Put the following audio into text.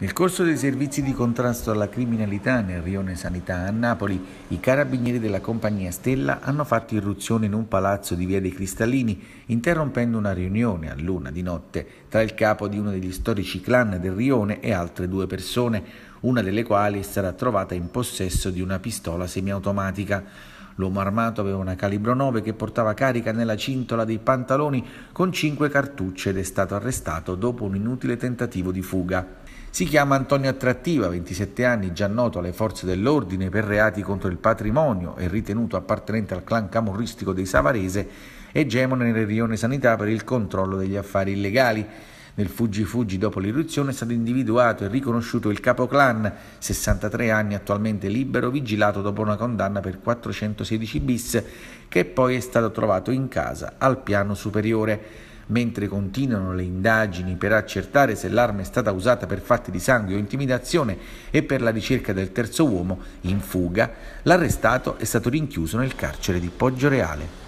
Nel corso dei servizi di contrasto alla criminalità nel rione Sanità a Napoli, i carabinieri della compagnia Stella hanno fatto irruzione in un palazzo di Via dei Cristallini, interrompendo una riunione a luna di notte tra il capo di uno degli storici clan del rione e altre due persone, una delle quali sarà trovata in possesso di una pistola semiautomatica. L'uomo armato aveva una calibro 9 che portava carica nella cintola dei pantaloni con 5 cartucce ed è stato arrestato dopo un inutile tentativo di fuga. Si chiama Antonio Attrattiva, 27 anni, già noto alle forze dell'ordine per reati contro il patrimonio e ritenuto appartenente al clan camorristico dei Savarese, egemone nel rione sanità per il controllo degli affari illegali. Nel fuggi fuggi dopo l'irruzione è stato individuato e riconosciuto il capoclan, 63 anni attualmente libero, vigilato dopo una condanna per 416 bis, che poi è stato trovato in casa al piano superiore. Mentre continuano le indagini per accertare se l'arma è stata usata per fatti di sangue o intimidazione e per la ricerca del terzo uomo in fuga, l'arrestato è stato rinchiuso nel carcere di Poggio Reale.